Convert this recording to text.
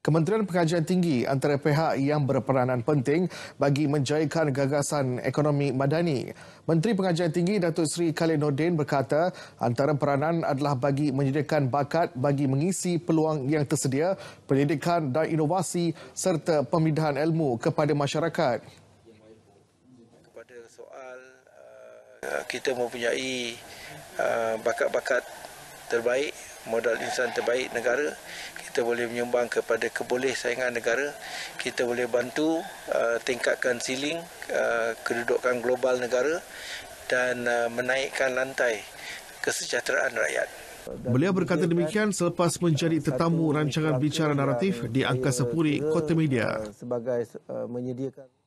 Kementerian Pengajian Tinggi antara pihak yang berperanan penting bagi menjayakan gagasan ekonomi madani. Menteri Pengajian Tinggi Datuk Seri Khalid Nordin berkata antara peranan adalah bagi menyediakan bakat bagi mengisi peluang yang tersedia, pendidikan dan inovasi serta pemindahan ilmu kepada masyarakat. Kepada soal uh, kita mempunyai uh, bakat-bakat terbaik, modal insan terbaik negara, kita boleh menyumbang kepada keboleh saingan negara, kita boleh bantu uh, tingkatkan siling, uh, kedudukan global negara dan uh, menaikkan lantai kesejahteraan rakyat. Beliau berkata demikian selepas menjadi tetamu rancangan bicara naratif di Angkasa Puri Kota Media. Uh,